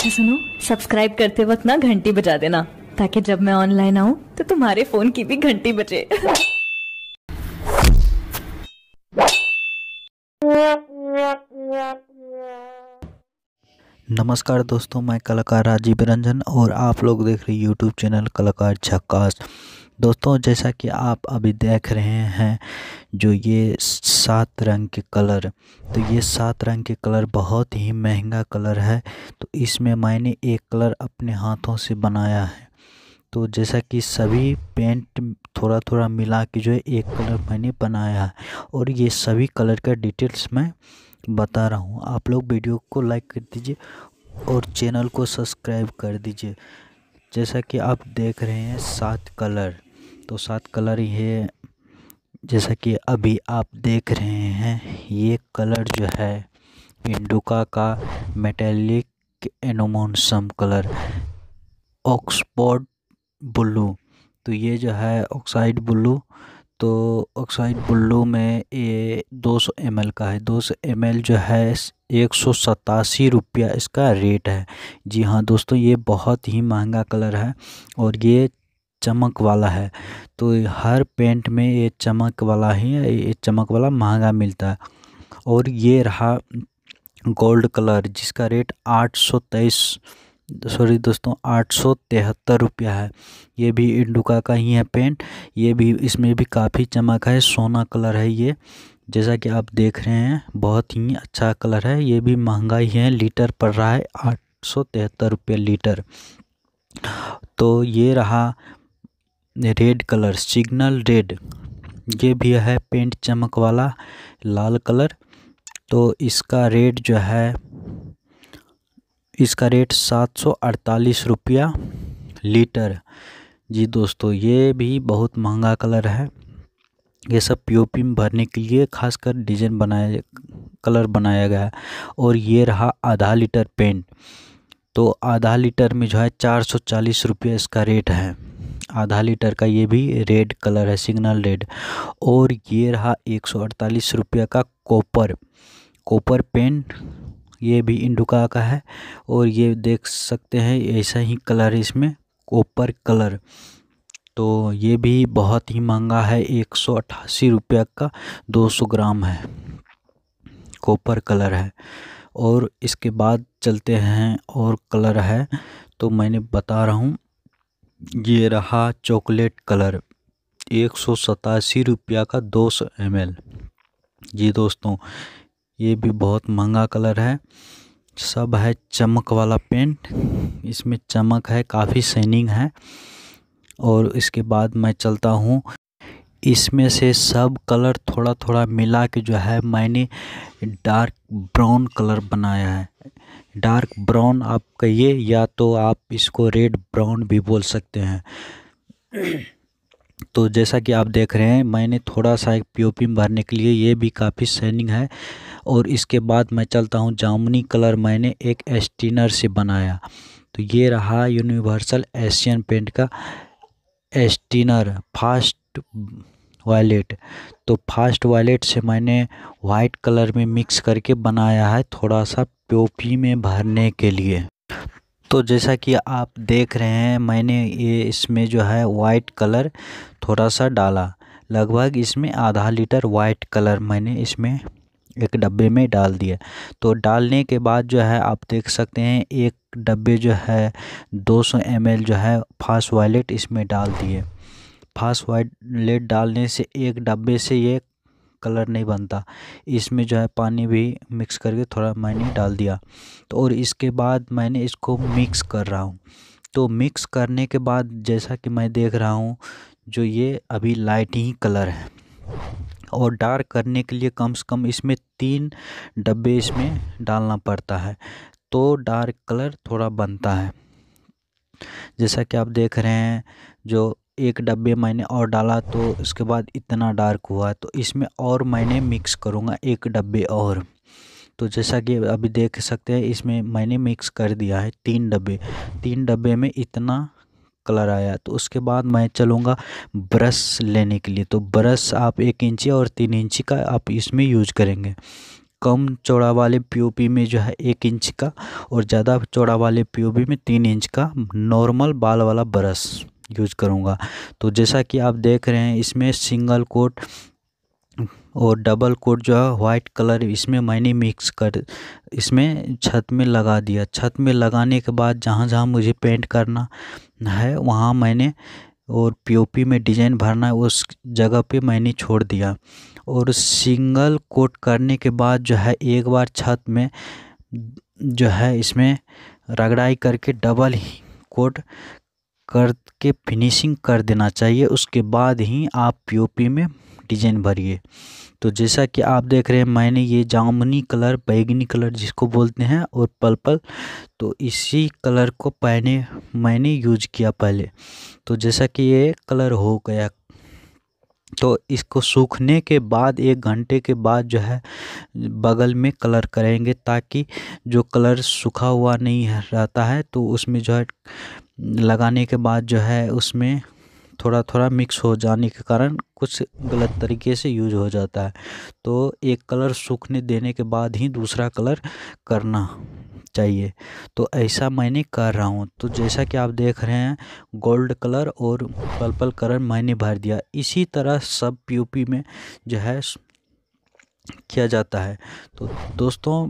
अच्छा सुनो सब्सक्राइब करते वक्त ना घंटी बजा देना ताकि जब मैं ऑनलाइन आऊँ तो तुम्हारे फोन की भी घंटी बजे नमस्कार दोस्तों मैं कलाकार राजीव रंजन और आप लोग देख रहे हैं यूट्यूब चैनल कलाकार झक्कास दोस्तों जैसा कि आप अभी देख रहे हैं जो ये सात रंग के कलर तो ये सात रंग के कलर बहुत ही महंगा कलर है तो इसमें मैंने एक कलर अपने हाथों से बनाया है तो जैसा कि सभी पेंट थोड़ा थोड़ा मिला के जो है एक कलर मैंने बनाया है और ये सभी कलर का डिटेल्स मैं बता रहा हूँ आप लोग वीडियो को लाइक कर दीजिए और चैनल को सब्सक्राइब कर दीजिए जैसा कि आप देख रहे हैं सात कलर तो सात कलर ये जैसा कि अभी आप देख रहे हैं ये कलर जो है इंडुका का मेटेलिक एनोमोनसम कलर ऑक्सफोर्ड ब्लू तो ये जो है ऑक्साइड ब्लू तो ऑक्साइड ब्लू में ये 200 सौ का है 200 सौ जो है एक सौ सतासी रुपया इसका रेट है जी हाँ दोस्तों ये बहुत ही महंगा कलर है और ये चमक वाला है तो हर पेंट में ये चमक वाला ही ये चमक वाला महंगा मिलता है और ये रहा गोल्ड कलर जिसका रेट आठ सौ तेईस सॉरी दोस्तों आठ सौ तिहत्तर रुपया है ये भी इंडुका का ही है पेंट ये भी इसमें भी काफ़ी चमक है सोना कलर है ये जैसा कि आप देख रहे हैं बहुत ही अच्छा कलर है ये भी महंगा ही है लीटर पड़ रहा है आठ सौ तिहत्तर रुपये लीटर तो ये रहा रेड कलर सिग्नल रेड ये भी है पेंट चमक वाला लाल कलर तो इसका रेट जो है इसका रेट सात सौ अड़तालीस रुपया लीटर जी दोस्तों ये भी बहुत महंगा कलर है ये सब पी में भरने के लिए खासकर डिजाइन बनाया कलर बनाया गया है और ये रहा आधा लीटर पेंट तो आधा लीटर में जो है चार सौ चालीस रुपया इसका रेट है आधा लीटर का ये भी रेड कलर है सिग्नल रेड और ये रहा एक सौ अड़तालीस रुपये का कॉपर कॉपर पेन ये भी इंडुका का है और ये देख सकते हैं ऐसा ही कलर है इसमें कॉपर कलर तो ये भी बहुत ही महंगा है एक सौ अट्ठासी रुपये का दो सौ ग्राम है कॉपर कलर है और इसके बाद चलते हैं और कलर है तो मैंने बता रहा हूँ ये रहा चॉकलेट कलर एक सौ सतासी रुपया का दो सौ एम जी दोस्तों ये भी बहुत महंगा कलर है सब है चमक वाला पेंट इसमें चमक है काफ़ी शाइनिंग है और इसके बाद मैं चलता हूँ इसमें से सब कलर थोड़ा थोड़ा मिला के जो है मैंने डार्क ब्राउन कलर बनाया है डार्क ब्राउन आप कहिए या तो आप इसको रेड ब्राउन भी बोल सकते हैं तो जैसा कि आप देख रहे हैं मैंने थोड़ा सा एक पी में भरने के लिए ये भी काफ़ी शाइनिंग है और इसके बाद मैं चलता हूँ जामुनी कलर मैंने एक एस्टिनर से बनाया तो ये रहा यूनिवर्सल एशियन पेंट का एस्टिनर फास्ट वॉलेट तो फास्ट वॉलेट से मैंने वाइट कलर में मिक्स करके बनाया है थोड़ा सा प्योपी में भरने के लिए तो जैसा कि आप देख रहे हैं मैंने ये इसमें जो है वाइट कलर थोड़ा सा डाला लगभग इसमें आधा लीटर वाइट कलर मैंने इसमें एक डब्बे में डाल दिया तो डालने के बाद जो है आप देख सकते हैं एक डब्बे जो है 200 ml जो है फास्ट वॉलेट इसमें डाल दिए फास्ट वाइट लेट डालने से एक डब्बे से ये कलर नहीं बनता इसमें जो है पानी भी मिक्स करके थोड़ा मैंने डाल दिया तो और इसके बाद मैंने इसको मिक्स कर रहा हूँ तो मिक्स करने के बाद जैसा कि मैं देख रहा हूँ जो ये अभी लाइट ही कलर है और डार्क करने के लिए कम से कम इसमें तीन डब्बे इसमें डालना पड़ता है तो डार्क कलर थोड़ा बनता है जैसा कि आप देख रहे हैं जो एक डब्बे मैंने और डाला तो उसके बाद इतना डार्क हुआ तो इसमें और मैंने मिक्स करूँगा एक डब्बे और तो जैसा कि अभी देख सकते हैं इसमें मैंने मिक्स कर दिया है तीन डब्बे तीन डब्बे में इतना कलर आया तो उसके बाद मैं चलूँगा ब्रश लेने के लिए तो ब्रश आप एक इंची और तीन इंची का आप इसमें यूज करेंगे कम चौड़ा वाले पीओपी में जो है एक इंच का और ज़्यादा चौड़ा वाले पीओपी में तीन इंच का नॉर्मल बाल वाला ब्रश यूज़ करूँगा तो जैसा कि आप देख रहे हैं इसमें सिंगल कोट और डबल कोट जो है वाइट कलर इसमें मैंने मिक्स कर इसमें छत में लगा दिया छत में लगाने के बाद जहाँ जहाँ मुझे पेंट करना है वहाँ मैंने और पीओपी में डिज़ाइन भरना है उस जगह पे मैंने छोड़ दिया और सिंगल कोट करने के बाद जो है एक बार छत में जो है इसमें रगड़ाई करके डबल ही कोट कर के फिनिशिंग कर देना चाहिए उसके बाद ही आप पीओपी में डिजाइन भरिए तो जैसा कि आप देख रहे हैं मैंने ये जामुनी कलर बैगनी कलर जिसको बोलते हैं और पर्पल तो इसी कलर को पहने मैंने यूज किया पहले तो जैसा कि ये कलर हो गया तो इसको सूखने के बाद एक घंटे के बाद जो है बगल में कलर करेंगे ताकि जो कलर सूखा हुआ नहीं रहता है तो उसमें जो है लगाने के बाद जो है उसमें थोड़ा थोड़ा मिक्स हो जाने के कारण कुछ गलत तरीके से यूज हो जाता है तो एक कलर सूखने देने के बाद ही दूसरा कलर करना चाहिए तो ऐसा मैंने कर रहा हूँ तो जैसा कि आप देख रहे हैं गोल्ड कलर और पर्पल कलर मैंने भर दिया इसी तरह सब पीओपी में जो है किया जाता है तो दोस्तों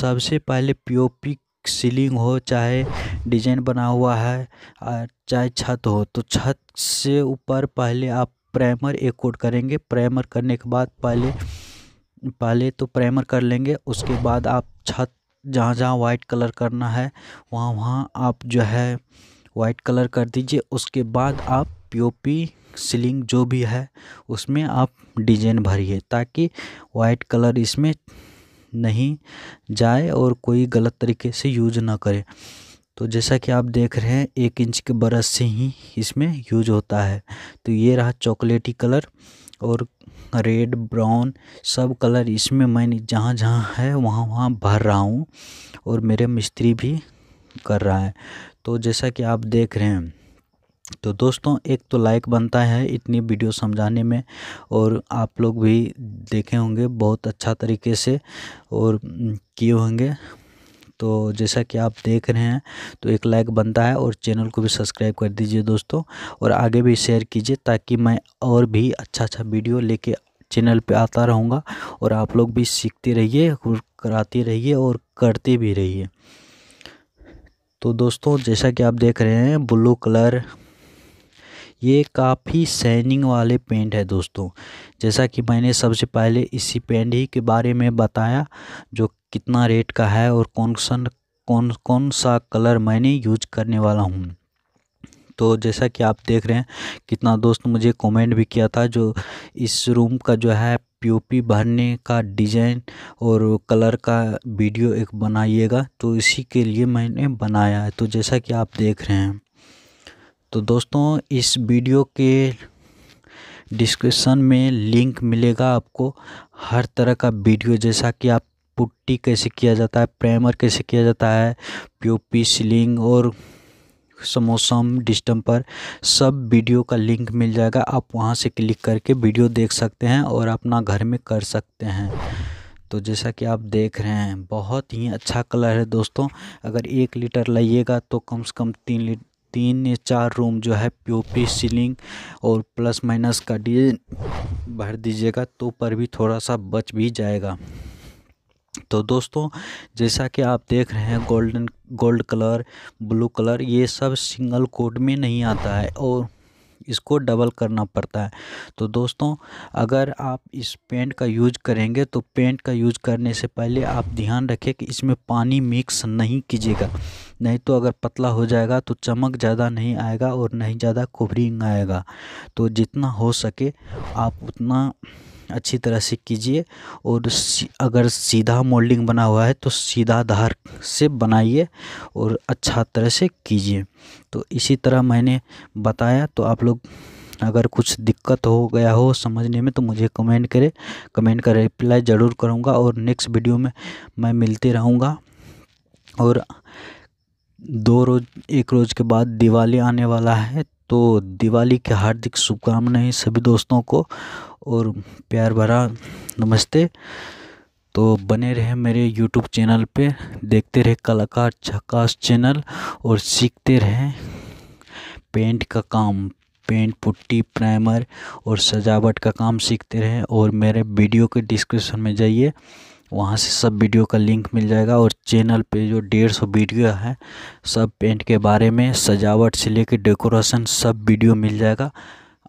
सबसे पहले पीओपी सीलिंग हो चाहे डिजाइन बना हुआ है चाहे छत हो तो छत से ऊपर पहले आप प्राइमर एक कोट करेंगे प्राइमर करने के बाद पहले पहले तो प्राइमर कर लेंगे उसके बाद आप छत जहाँ जहाँ वाइट कलर करना है वहाँ वहाँ आप जो है वाइट कलर कर दीजिए उसके बाद आप पीओपी सीलिंग जो भी है उसमें आप डिजाइन भरिए ताकि वाइट कलर इसमें नहीं जाए और कोई गलत तरीके से यूज ना करे तो जैसा कि आप देख रहे हैं एक इंच के ब्रश से ही इसमें यूज होता है तो ये रहा चॉकलेटी कलर और रेड ब्राउन सब कलर इसमें मैंने जहाँ जहाँ है वहाँ वहाँ भर रहा हूँ और मेरे मिस्त्री भी कर रहा है तो जैसा कि आप देख रहे हैं तो दोस्तों एक तो लाइक बनता है इतनी वीडियो समझाने में और आप लोग भी देखे होंगे बहुत अच्छा तरीके से और किए होंगे तो जैसा कि आप देख रहे हैं तो एक लाइक बनता है और चैनल को भी सब्सक्राइब कर दीजिए दोस्तों और आगे भी शेयर कीजिए ताकि मैं और भी अच्छा अच्छा वीडियो लेके चैनल पे आता रहूँगा और आप लोग भी सीखते रहिए कराते रहिए और करते भी रहिए तो दोस्तों जैसा कि आप देख रहे हैं ब्लू कलर ये काफ़ी शाइनिंग वाले पेंट है दोस्तों जैसा कि मैंने सबसे पहले इसी पेंट ही के बारे में बताया जो कितना रेट का है और कौन सा कौन कौन सा कलर मैंने यूज करने वाला हूँ तो जैसा कि आप देख रहे हैं कितना दोस्त मुझे कमेंट भी किया था जो इस रूम का जो है पीओपी भरने का डिज़ाइन और कलर का वीडियो एक बनाइएगा तो इसी के लिए मैंने बनाया है तो जैसा कि आप देख रहे हैं तो दोस्तों इस वीडियो के डिस्क्रिप्शन में लिंक मिलेगा आपको हर तरह का वीडियो जैसा कि आप पुट्टी कैसे किया जाता है प्राइमर कैसे किया जाता है प्योपी सीलिंग और समोसम डिस्टम पर सब वीडियो का लिंक मिल जाएगा आप वहां से क्लिक करके वीडियो देख सकते हैं और अपना घर में कर सकते हैं तो जैसा कि आप देख रहे हैं बहुत ही अच्छा कलर है दोस्तों अगर एक लीटर लाइएगा तो कम से कम तीन लीटर तीन या चार रूम जो है पी ओ पी सीलिंग और प्लस माइनस का डी भर दीजिएगा तो पर भी थोड़ा सा बच भी जाएगा तो दोस्तों जैसा कि आप देख रहे हैं golden gold colour blue colour ये सब सिंगल कोड में नहीं आता है और इसको डबल करना पड़ता है तो दोस्तों अगर आप इस पेंट का यूज करेंगे तो पेंट का यूज करने से पहले आप ध्यान रखें कि इसमें पानी मिक्स नहीं कीजिएगा नहीं तो अगर पतला हो जाएगा तो चमक ज़्यादा नहीं आएगा और नहीं ज़्यादा कोवरिंग आएगा तो जितना हो सके आप उतना अच्छी तरह से कीजिए और अगर सीधा मोल्डिंग बना हुआ है तो सीधा धार से बनाइए और अच्छा तरह से कीजिए तो इसी तरह मैंने बताया तो आप लोग अगर कुछ दिक्कत हो गया हो समझने में तो मुझे कमेंट करें कमेंट का रिप्लाई ज़रूर करूँगा और नेक्स्ट वीडियो में मैं मिलते रहूँगा और दो रोज़ एक रोज़ के बाद दिवाली आने वाला है तो दिवाली की हार्दिक शुभकामनाएं सभी दोस्तों को और प्यार भरा नमस्ते तो बने रहे मेरे यूट्यूब चैनल पे देखते रहे कलाकार झकास चैनल और सीखते रहें पेंट का काम पेंट पुट्टी प्राइमर और सजावट का काम सीखते रहें और मेरे वीडियो के डिस्क्रिप्शन में जाइए वहाँ से सब वीडियो का लिंक मिल जाएगा और चैनल पे जो डेढ़ सौ वीडियो है सब पेंट के बारे में सजावट से लेकर डेकोरेशन सब वीडियो मिल जाएगा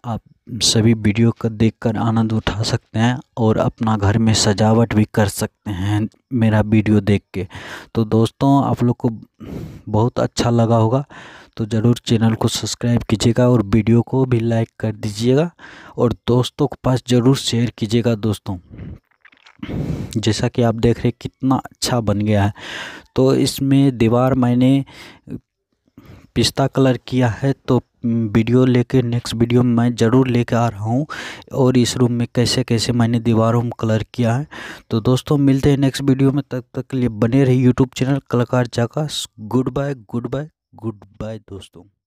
आप सभी वीडियो का देखकर आनंद उठा सकते हैं और अपना घर में सजावट भी कर सकते हैं मेरा वीडियो देख के तो दोस्तों आप लोग को बहुत अच्छा लगा होगा तो ज़रूर चैनल को सब्सक्राइब कीजिएगा और वीडियो को भी लाइक कर दीजिएगा और दोस्तों के पास ज़रूर शेयर कीजिएगा दोस्तों जैसा कि आप देख रहे कितना अच्छा बन गया है तो इसमें दीवार मैंने पिस्ता कलर किया है तो वीडियो लेके नेक्स्ट वीडियो मैं ज़रूर लेके आ रहा हूँ और इस रूम में कैसे कैसे मैंने दीवारों में कलर किया है तो दोस्तों मिलते हैं नेक्स्ट वीडियो में तब तक के लिए बने रही यूट्यूब चैनल कलाकार जाका goodbye goodbye goodbye दोस्तों